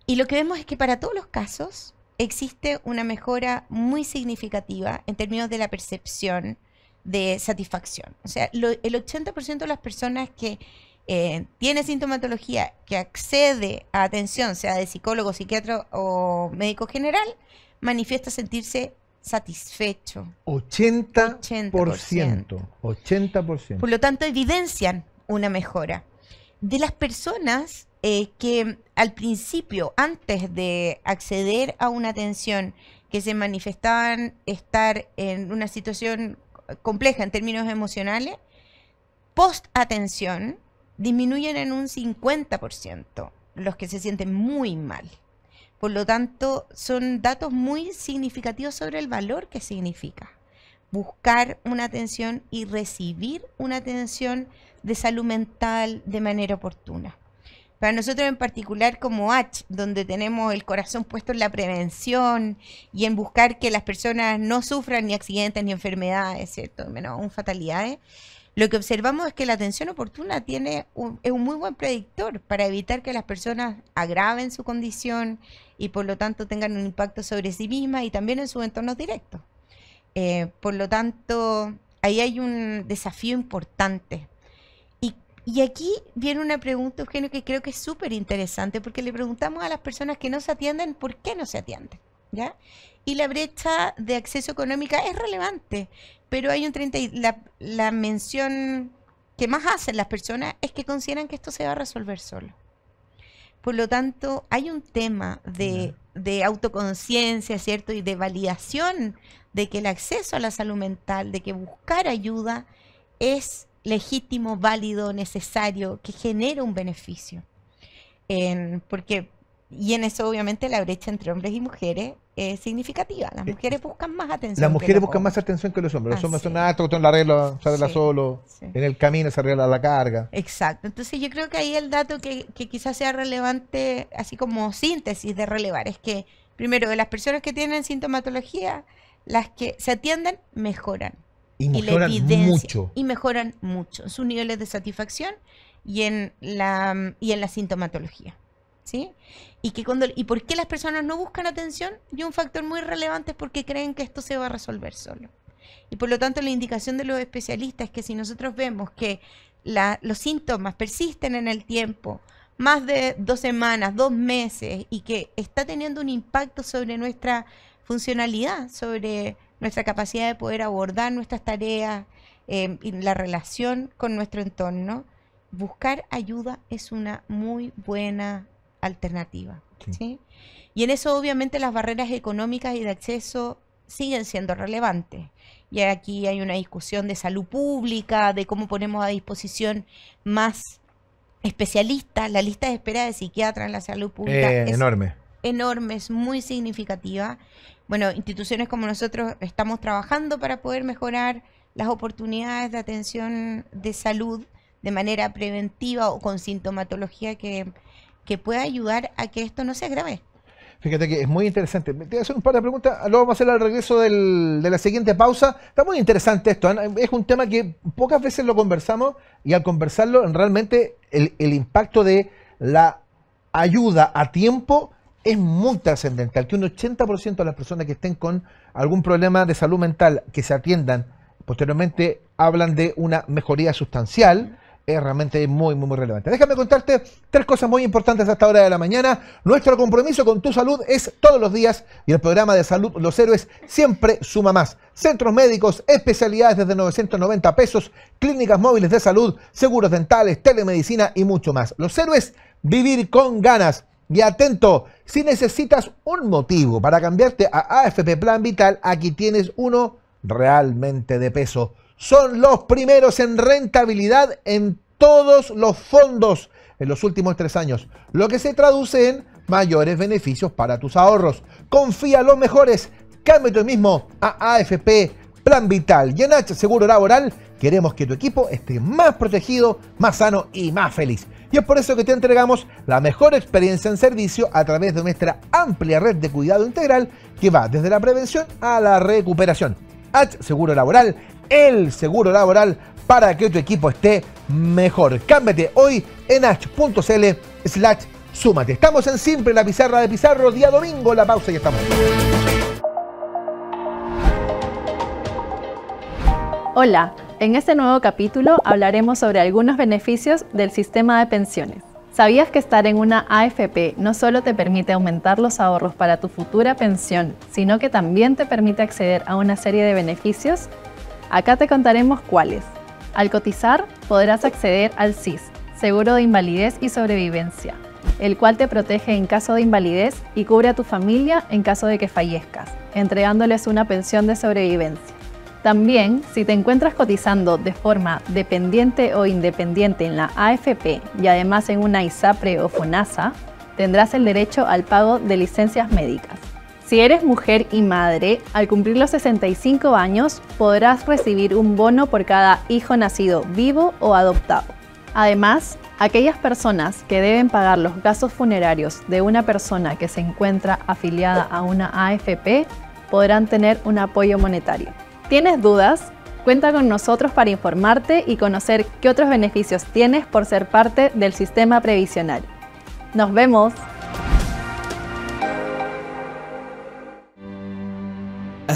Y lo que vemos es que para todos los casos existe una mejora muy significativa en términos de la percepción de satisfacción. O sea, el 80% de las personas que tienen eh, tiene sintomatología que accede a atención, sea de psicólogo, psiquiatra o médico general, manifiesta sentirse satisfecho. 80%. 80%. Por lo tanto, evidencian una mejora. De las personas eh, que al principio, antes de acceder a una atención, que se manifestaban estar en una situación compleja en términos emocionales, post atención disminuyen en un 50% los que se sienten muy mal. Por lo tanto, son datos muy significativos sobre el valor que significa buscar una atención y recibir una atención de salud mental de manera oportuna. Para nosotros en particular como H, donde tenemos el corazón puesto en la prevención y en buscar que las personas no sufran ni accidentes ni enfermedades, ¿cierto? Menos aún fatalidades. Lo que observamos es que la atención oportuna tiene un, es un muy buen predictor para evitar que las personas agraven su condición y por lo tanto tengan un impacto sobre sí mismas y también en sus entornos directos. Eh, por lo tanto, ahí hay un desafío importante. Y, aquí viene una pregunta, Eugenio, que creo que es súper interesante porque le preguntamos a las personas que no se atienden por qué no se atienden. ¿ya? Y la brecha de acceso económica es relevante pero hay un 30 y la, mención que más hacen las personas es que consideran que esto se va a resolver solo. Por lo tanto, hay un tema de, autoconciencia, ¿cierto? Y de validación de que el acceso a la salud mental, de que buscar ayuda es legítimo, válido, necesario, que genera un beneficio. porque, y en eso obviamente la brecha entre hombres y mujeres eh, significativa. Las eh, mujeres buscan más atención. Las mujeres buscan más atención que los hombres. Los hombres son están en la regla, se arregla solo, en el camino se arregla la carga. Exacto. Entonces yo creo que ahí el dato que, que quizás sea relevante, así como síntesis de relevar, es que primero, de las personas que tienen sintomatología, las que se atienden mejoran. Y mejoran mucho. Y mejoran mucho sus niveles de satisfacción y en la, y en la sintomatología. ¿sí? Y, que cuando, ¿Y por qué las personas no buscan atención? Y un factor muy relevante es porque creen que esto se va a resolver solo. Y por lo tanto la indicación de los especialistas es que si nosotros vemos que los síntomas persisten en el tiempo, más de dos semanas, dos meses, y que está teniendo un impacto sobre nuestra funcionalidad, sobre nuestra capacidad de poder abordar nuestras tareas em, la relación con nuestro entorno, buscar ayuda es una muy buena alternativa. Y en eso obviamente las barreras económicas y de acceso siguen siendo relevantes. Y aquí hay una discusión de salud pública, de cómo ponemos a disposición más especialistas. La lista de espera de psiquiatras en la salud pública es enorme. Enorme, es muy significativa. Bueno, instituciones como nosotros estamos trabajando para poder mejorar las oportunidades de atención de salud de manera preventiva o con sintomatología que que pueda ayudar a que esto no se agrave. Fíjate que es muy interesante. Te voy a hacer un par de preguntas, luego vamos a hacer al regreso del, de la siguiente pausa. Está muy interesante esto, ¿eh? es un tema que pocas veces lo conversamos y al conversarlo realmente el, el impacto de la ayuda a tiempo es muy trascendental, que un 80% de las personas que estén con algún problema de salud mental que se atiendan posteriormente hablan de una mejoría sustancial es realmente muy, muy, muy relevante. Déjame contarte tres cosas muy importantes a esta hora de la mañana. Nuestro compromiso con tu salud es todos los días y el programa de salud Los Héroes siempre suma más. Centros médicos, especialidades desde 990 pesos, clínicas móviles de salud, seguros dentales, telemedicina y mucho más. Los Héroes, vivir con ganas. Y atento, si necesitas un motivo para cambiarte a AFP Plan Vital, aquí tienes uno realmente de peso son los primeros en rentabilidad en todos los fondos en los últimos tres años, lo que se traduce en mayores beneficios para tus ahorros. Confía en los mejores, cambia tú mismo a AFP Plan Vital y en H Seguro Laboral queremos que tu equipo esté más protegido, más sano y más feliz. Y es por eso que te entregamos la mejor experiencia en servicio a través de nuestra amplia red de cuidado integral que va desde la prevención a la recuperación. H Seguro Laboral el seguro laboral para que tu equipo esté mejor. Cámbiate hoy en ashcl súmate. Estamos en Simple, la pizarra de Pizarro, día domingo, la pausa y estamos. Hola, en este nuevo capítulo hablaremos sobre algunos beneficios del sistema de pensiones. ¿Sabías que estar en una AFP no solo te permite aumentar los ahorros para tu futura pensión, sino que también te permite acceder a una serie de beneficios Acá te contaremos cuáles. Al cotizar, podrás acceder al SIS, Seguro de Invalidez y Sobrevivencia, el cual te protege en caso de invalidez y cubre a tu familia en caso de que fallezcas, entregándoles una pensión de sobrevivencia. También, si te encuentras cotizando de forma dependiente o independiente en la AFP y además en una ISAPRE o FONASA, tendrás el derecho al pago de licencias médicas. Si eres mujer y madre, al cumplir los 65 años podrás recibir un bono por cada hijo nacido vivo o adoptado. Además, aquellas personas que deben pagar los gastos funerarios de una persona que se encuentra afiliada a una AFP podrán tener un apoyo monetario. ¿Tienes dudas? Cuenta con nosotros para informarte y conocer qué otros beneficios tienes por ser parte del sistema previsional. ¡Nos vemos!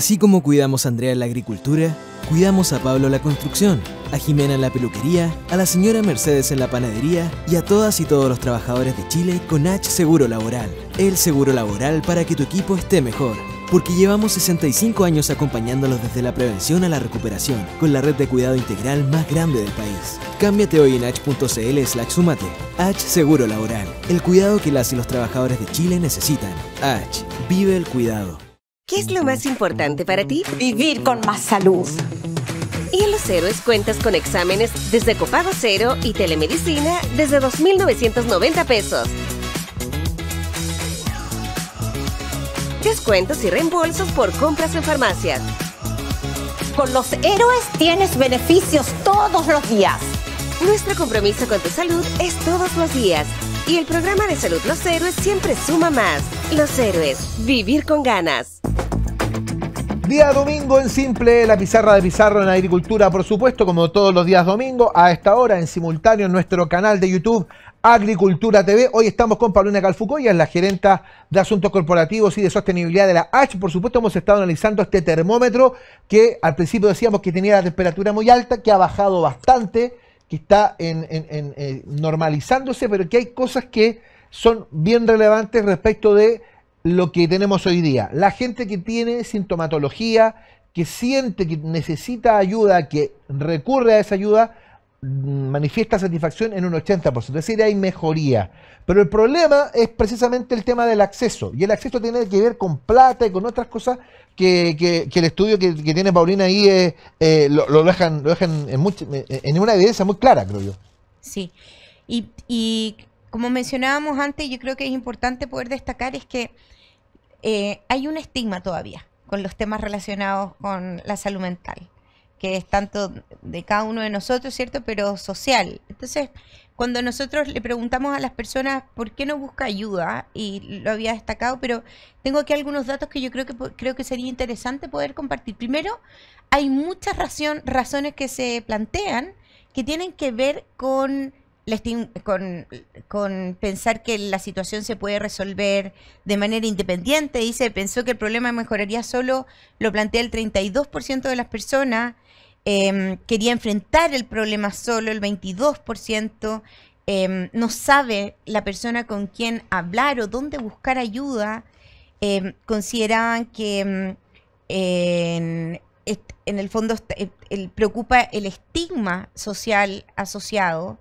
Así como cuidamos a Andrea la agricultura, cuidamos a Pablo la construcción, a Jimena en la peluquería, a la señora Mercedes en la panadería y a todas y todos los trabajadores de Chile con H Seguro Laboral, el seguro laboral para que tu equipo esté mejor. Porque llevamos 65 años acompañándolos desde la prevención a la recuperación, con la red de cuidado integral más grande del país. Cámbiate hoy en h.cl slash sumate. H Seguro Laboral, el cuidado que las y los trabajadores de Chile necesitan. H, vive el cuidado. ¿Qué es lo más importante para ti? Vivir con más salud. Y en los héroes cuentas con exámenes desde copago cero y telemedicina desde 2.990 pesos. Descuentos y reembolsos por compras en farmacias. Con los héroes tienes beneficios todos los días. Nuestro compromiso con tu salud es todos los días. Y el programa de salud Los Héroes siempre suma más. Los Héroes, vivir con ganas. Día domingo en simple, la pizarra de Pizarro en Agricultura, por supuesto, como todos los días domingo, a esta hora en simultáneo en nuestro canal de YouTube Agricultura TV. Hoy estamos con Paulina es la gerenta de Asuntos Corporativos y de Sostenibilidad de la H. Por supuesto, hemos estado analizando este termómetro que al principio decíamos que tenía la temperatura muy alta, que ha bajado bastante que está en, eh, normalizándose, pero que hay cosas que son bien relevantes respecto de lo que tenemos hoy día. La gente que tiene sintomatología, que siente que necesita ayuda, que recurre a esa ayuda, mm, manifiesta satisfacción en un 80%, es decir, hay mejoría. Pero el problema es precisamente el tema del acceso, y el acceso tiene que ver con plata y con otras cosas que, el estudio que, tiene Paulina ahí eh, lo, dejan, lo dejan en, una evidencia muy clara, creo yo. Sí, y, como mencionábamos antes, yo creo que es importante poder destacar es que eh, hay un estigma todavía con los temas relacionados con la salud mental, que es tanto de cada uno de nosotros, ¿cierto? Pero social. Entonces, cuando nosotros le preguntamos a las personas por qué no busca ayuda, y lo había destacado, pero tengo aquí algunos datos que yo creo que, creo que sería interesante poder compartir. Primero, hay muchas razón, razones que se plantean que tienen que ver con con, con, pensar que la situación se puede resolver de manera independiente. Dice, pensó que el problema mejoraría solo, lo plantea el 32% de las personas, Em, quería enfrentar el problema solo, el 22%. Em, no sabe la persona con quién hablar o dónde buscar ayuda, em, consideraban que en, el fondo preocupa el estigma social asociado.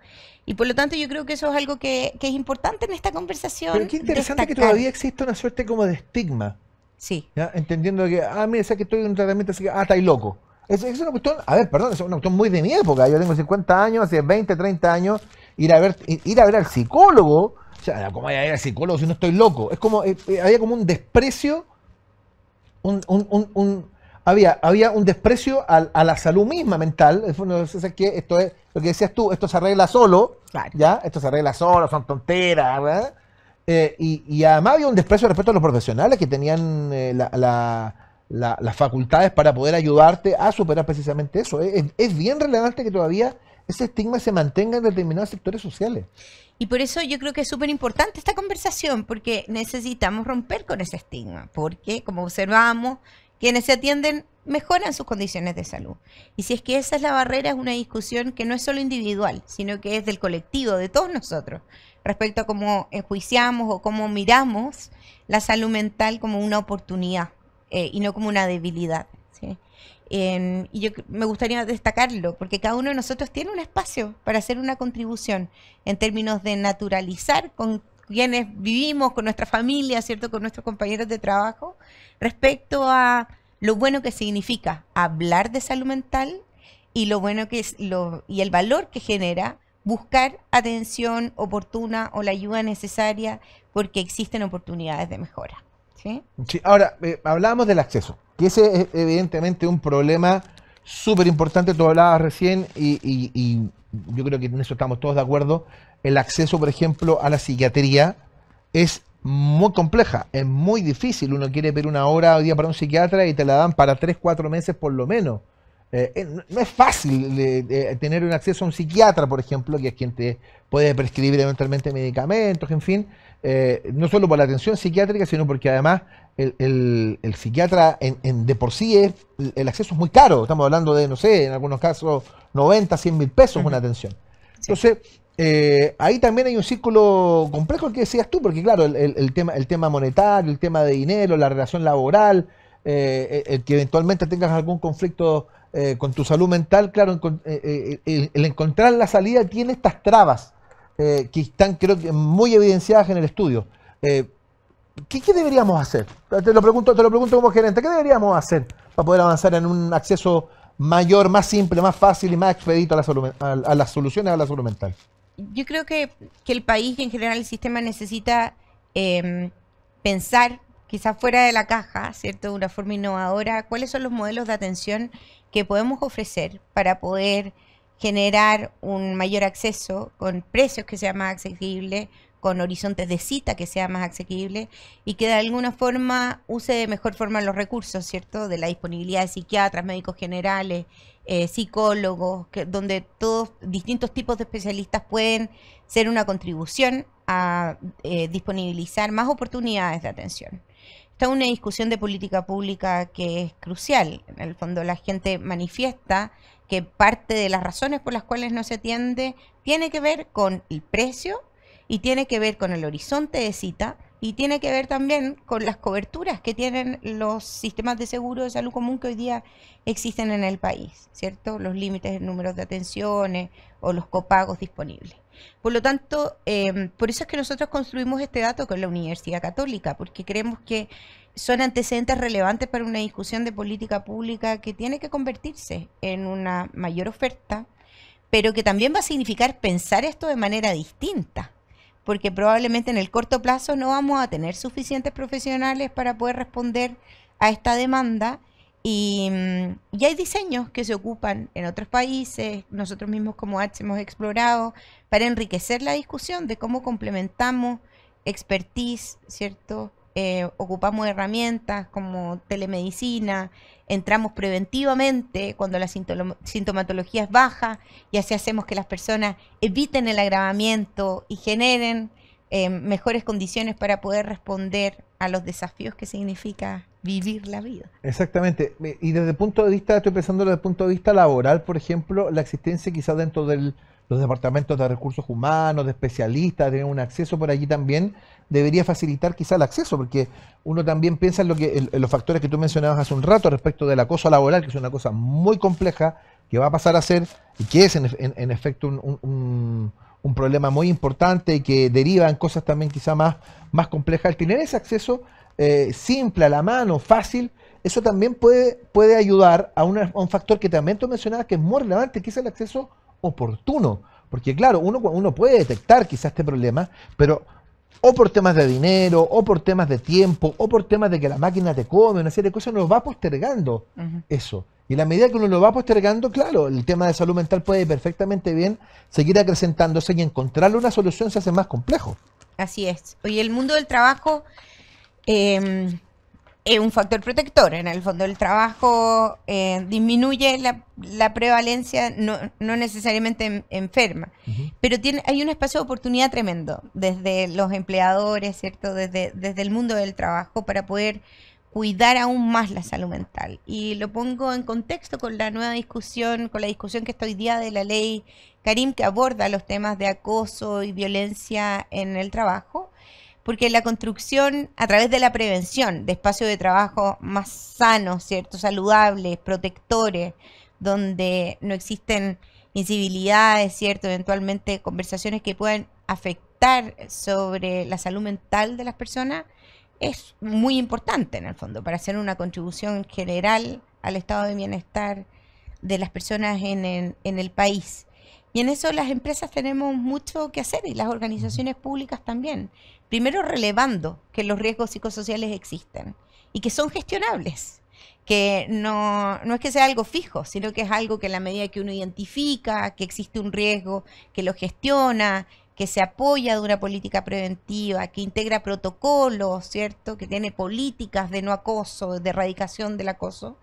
Y por lo tanto yo creo que eso es algo que, es importante en esta conversación. Pero qué interesante que todavía existe una suerte como de estigma. Sí. Entendiendo que, ah, mira, sé que estoy en un tratamiento, así que, ah, estáis loco. Es, una cuestión, a ver, perdón, es una cuestión muy de mi época. Yo tengo 50 años, hace 20, 30 años, ir a ver, ir a ver al psicólogo. O sea, ¿cómo voy a ir al psicólogo si no estoy loco? Es como, eh, eh, había como un desprecio, un, había, había un desprecio a, la salud misma mental. Es que esto es lo que decías tú, esto se arregla solo, ¿ya? Esto se arregla solo, son tonteras, ¿verdad? Eh, y, además había un desprecio respecto a los profesionales que tenían la las facultades para poder ayudarte a superar precisamente eso. Es, bien relevante que todavía ese estigma se mantenga en determinados sectores sociales. Y por eso yo creo que es súper importante esta conversación, porque necesitamos romper con ese estigma, porque como observamos, quienes se atienden mejoran sus condiciones de salud. Y si es que esa es la barrera, es una discusión que no es solo individual, sino que es del colectivo, de todos nosotros, respecto a cómo enjuiciamos o cómo miramos la salud mental como una oportunidad eh, y no como una debilidad. y yo me gustaría destacarlo, porque cada uno de nosotros tiene un espacio para hacer una contribución en términos de naturalizar con quienes vivimos, con nuestra familia, ¿cierto? Con nuestros compañeros de trabajo, respecto a lo bueno que significa hablar de salud mental y lo bueno que es lo, y el valor que genera buscar atención oportuna o la ayuda necesaria porque existen oportunidades de mejora. ¿sí? ahora, eh, hablábamos del acceso, y ese es evidentemente un problema súper importante, tú hablabas recién y, yo creo que en eso estamos todos de acuerdo, el acceso, por ejemplo, a la psiquiatría es muy compleja, es muy difícil, uno quiere ver una hora o día para un psiquiatra y te la dan para 3, 4 meses por lo menos. Eh, eh, no es fácil tener un acceso a un psiquiatra, por ejemplo, que es quien te puede prescribir eventualmente medicamentos, en fin. Eh, no solo por la atención psiquiátrica, sino porque además el, el, psiquiatra en, de por sí es, el acceso es muy caro. Estamos hablando de, no sé, en algunos casos 90, 100 mil pesos una atención. Entonces, eh, ahí también hay un círculo complejo que decías tú, porque claro, el, el, tema, el tema monetario, el tema de dinero, la relación laboral, eh, el que eventualmente tengas algún conflicto con tu salud mental, claro, el encontrar la salida tiene estas trabas eh, que están, creo que, muy evidenciadas en el estudio. Eh, ¿qué, deberíamos hacer? Te lo, pregunto, te lo pregunto como gerente, ¿qué deberíamos hacer para poder avanzar en un acceso mayor, más simple, más fácil y más expedito a, la a, las soluciones a la salud mental? Yo creo que, el país y en general el sistema necesita em, pensar quizás fuera de la caja, ¿cierto? De una forma innovadora, cuáles son los modelos de atención que podemos ofrecer para poder generar un mayor acceso con precios que sean más accesibles, con horizontes de cita que sea más accesibles y que de alguna forma use de mejor forma los recursos, ¿cierto? De la disponibilidad de psiquiatras, médicos generales, eh, psicólogos, donde todos distintos tipos de especialistas pueden ser una contribución a eh, disponibilizar más oportunidades de atención está una discusión de política pública que es crucial. En el fondo, la gente manifiesta que parte de las razones por las cuales no se atiende tiene que ver con el precio y tiene que ver con el horizonte de cita y tiene que ver también con las coberturas que tienen los sistemas de seguro de salud común que hoy día existen en el país, ¿cierto? Los límites de números de atenciones o los copagos disponibles. Por lo tanto, em, por eso es que nosotros construimos este dato con la Universidad Católica, porque creemos que son antecedentes relevantes para una discusión de política pública que tiene que convertirse en una mayor oferta, pero que también va a significar pensar esto de manera distinta porque probablemente en el corto plazo no vamos a tener suficientes profesionales para poder responder a esta demanda Mm, y, hay diseños que se ocupan en otros países, nosotros mismos como H hemos explorado, para enriquecer la discusión de cómo complementamos expertise, ¿cierto? Eh, ocupamos herramientas como telemedicina, entramos preventivamente cuando la sintomatología es baja y así hacemos que las personas eviten el agravamiento y generen eh, mejores condiciones para poder responder a los desafíos que significa vivir la vida. Exactamente. Y desde el punto de vista, estoy pensando desde el punto de vista laboral, por ejemplo, la existencia quizás dentro de los departamentos de recursos humanos, de especialistas, de un acceso por allí también, debería facilitar quizás el acceso, porque uno también piensa en, lo que, los factores que tú mencionabas hace un rato respecto del acoso laboral, que es una cosa muy compleja, que va a pasar a ser, y que es en, efecto un, un, problema muy importante y que deriva en cosas también quizá más, más complejas. El tener ese acceso eh, simple, a la mano, fácil, eso también puede, puede ayudar a, un factor que también tú mencionabas que es muy relevante, que es el acceso oportuno. Porque claro, uno, uno puede detectar quizás este problema, pero o por temas de dinero, o por temas de tiempo, o por temas de que la máquina te come, una serie de cosas, nos va postergando eso. Y la medida que uno lo va postergando, claro, el tema de salud mental puede perfectamente bien seguir acrecentándose y encontrarle una solución se hace más complejo. Así es. Oye, el mundo del trabajo es em, eh, un factor protector. En el fondo, el trabajo eh, disminuye la, prevalencia, no, necesariamente enferma, pero tiene, hay un espacio de oportunidad tremendo desde los empleadores, ¿cierto? Desde, desde el mundo del trabajo para poder cuidar aún más la salud mental. Y lo pongo en contexto con la nueva discusión, con la discusión que está hoy día de la ley Karim, que aborda los temas de acoso y violencia en el trabajo porque la construcción a través de la prevención de espacios de trabajo más sanos, ¿cierto? Saludables, protectores, donde no existen incivilidades, ¿cierto? Eventualmente conversaciones que puedan afectar sobre la salud mental de las personas, es muy importante en el fondo para hacer una contribución general al estado de bienestar de las personas en en el país. Y en eso las empresas tenemos mucho que hacer y las organizaciones públicas también primero relevando que los riesgos psicosociales existen y que son gestionables que no, es que sea algo fijo, sino que es algo que en la medida que uno identifica que existe un riesgo, que lo gestiona, que se apoya de una política preventiva, que integra protocolos, ¿cierto? Que tiene políticas de no acoso, de erradicación del acoso,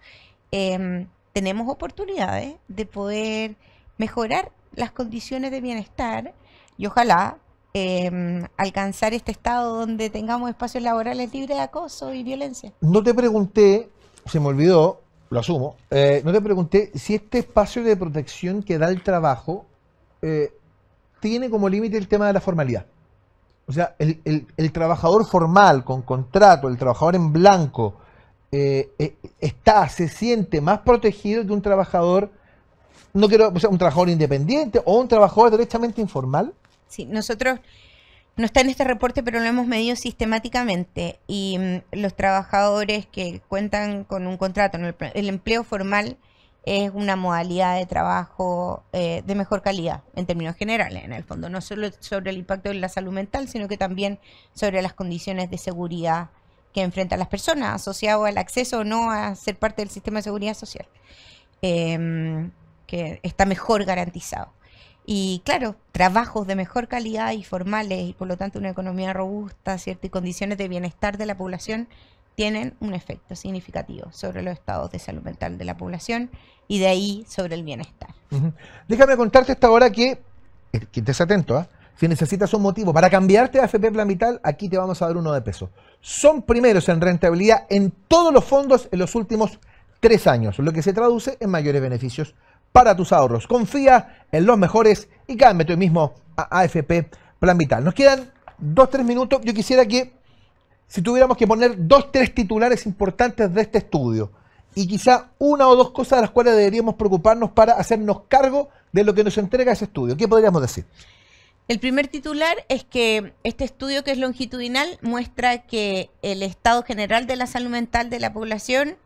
em, tenemos oportunidades de poder mejorar las condiciones de bienestar y ojalá eh, alcanzar este estado donde tengamos espacios laborales libres de acoso y violencia. No te pregunté, se me olvidó, lo asumo, eh, no te pregunté si este espacio de protección que da el trabajo eh, tiene como límite el tema de la formalidad. O sea, el, trabajador formal con contrato, el trabajador en blanco, eh, está, se siente más protegido que un trabajador, no quiero, sea, un trabajador independiente o un trabajador derechamente informal. Sí, nosotros no está en este reporte, pero lo hemos medido sistemáticamente y mm, los trabajadores que cuentan con un contrato, el, el empleo formal es una modalidad de trabajo eh, de mejor calidad en términos generales, en el fondo, no solo sobre el impacto en la salud mental, sino que también sobre las condiciones de seguridad que enfrentan las personas, asociado al acceso o no a ser parte del sistema de seguridad social, em, que está mejor garantizado y claro, trabajos de mejor calidad y formales y por lo tanto una economía robusta, ¿cierto? Y condiciones de bienestar de la población tienen un efecto significativo sobre los estados de salud mental de la población y de ahí sobre el bienestar. Déjame contarte hasta ahora que, eh, que estés atento, ¿ah? si necesitas un motivo para cambiarte a AFP Plan Vital, aquí te vamos a dar uno de peso. Son primeros en rentabilidad en todos los fondos en los últimos tres años, lo que se traduce en mayores beneficios para tus ahorros. Confía en los mejores y cámbiate hoy mismo a AFP Plan Vital. Nos quedan o tres minutos. Yo quisiera que, si tuviéramos que poner o tres titulares importantes de este estudio, y quizá una o dos cosas de las cuales deberíamos preocuparnos para hacernos cargo de lo que nos entrega ese estudio. ¿Qué podríamos decir? El primer titular es que este estudio que es longitudinal muestra que el estado general de la salud mental de la población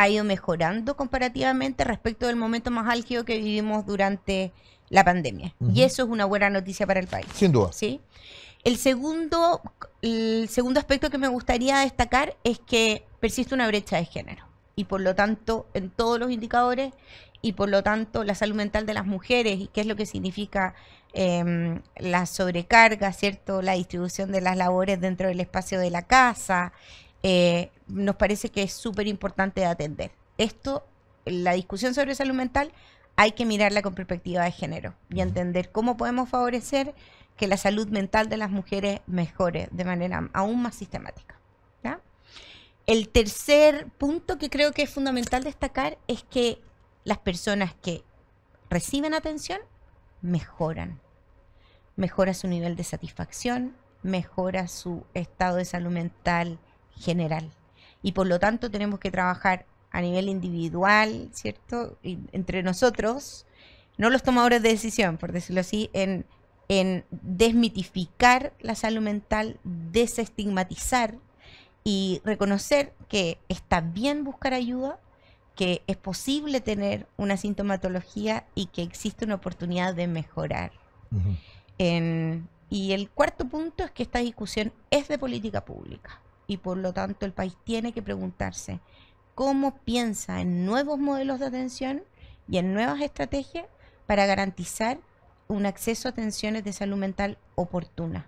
ha ido mejorando comparativamente respecto del momento más álgido que vivimos durante la pandemia. Y eso es una buena noticia para el país. Sin duda. El segundo, el segundo aspecto que me gustaría destacar es que persiste una brecha de género y por lo tanto en todos los indicadores y por lo tanto la salud mental de las mujeres y qué es lo que significa em, la sobrecarga, ¿cierto? La distribución de las labores dentro del espacio de la casa, eh, nos parece que es súper importante atender. Esto, la discusión sobre salud mental, hay que mirarla con perspectiva de género y entender cómo podemos favorecer que la salud mental de las mujeres mejore de manera aún más sistemática. El tercer punto que creo que es fundamental destacar es que las personas que reciben atención mejoran. Mejora su nivel de satisfacción, mejora su estado de salud mental general. Y por lo tanto tenemos que trabajar a nivel individual, ¿cierto? entre nosotros, no los tomadores de decisión, por decirlo así, en, en desmitificar la salud mental, desestigmatizar y reconocer que está bien buscar ayuda, que es posible tener una sintomatología y que existe una oportunidad de mejorar. y el cuarto punto es que esta discusión es de política pública y por lo tanto el país tiene que preguntarse cómo piensa en nuevos modelos de atención y en nuevas estrategias para garantizar un acceso a atenciones de salud mental oportuna,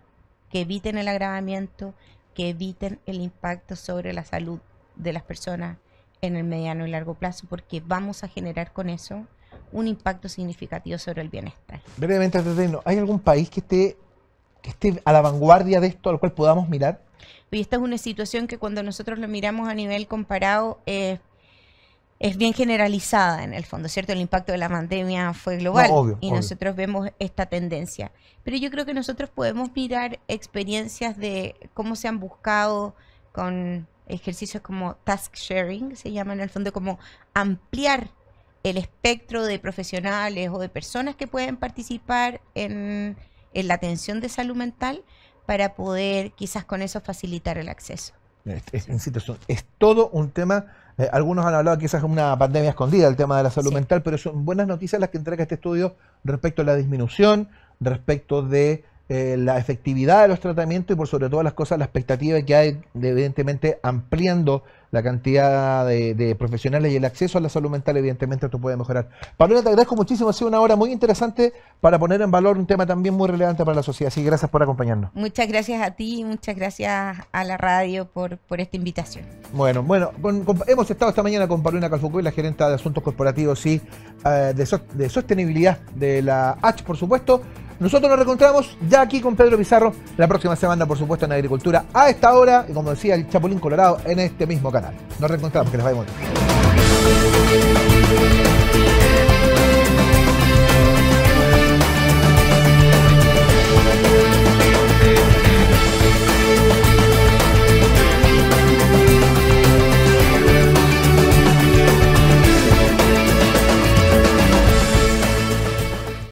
que eviten el agravamiento, que eviten el impacto sobre la salud de las personas en el mediano y largo plazo, porque vamos a generar con eso un impacto significativo sobre el bienestar. Brevemente, ¿hay algún país que esté, que esté a la vanguardia de esto al cual podamos mirar? Y esta es una situación que cuando nosotros lo miramos a nivel comparado eh, es bien generalizada en el fondo, ¿cierto? El impacto de la pandemia fue global y nosotros vemos esta tendencia. Pero yo creo que nosotros podemos mirar experiencias de cómo se han buscado con ejercicios como task sharing, se llama en el fondo como ampliar el espectro de profesionales o de personas que pueden participar en la atención de salud mental para poder quizás con eso facilitar el acceso. Es, es, todo un tema, eh, algunos han hablado quizás es una pandemia escondida, el tema de la salud mental, pero son buenas noticias las que entrega este estudio respecto a la disminución, respecto de eh, la efectividad de los tratamientos y por sobre todas las cosas la expectativa que hay evidentemente ampliando la cantidad de, profesionales y el acceso a la salud mental, evidentemente, esto puede mejorar. Paulina, te agradezco muchísimo. Ha sido una hora muy interesante para poner en valor un tema también muy relevante para la sociedad. Así que gracias por acompañarnos. Muchas gracias a ti, muchas gracias a la radio por, por esta invitación. Bueno, bueno, hemos estado esta mañana con Paulina y la gerente de Asuntos Corporativos y eh, de, de Sostenibilidad de la H, por supuesto. Nosotros nos reencontramos ya aquí con Pedro Pizarro la próxima semana, por supuesto, en Agricultura a esta hora y como decía el Chapulín Colorado en este mismo canal. Nos reencontramos, que les vaya muy bien.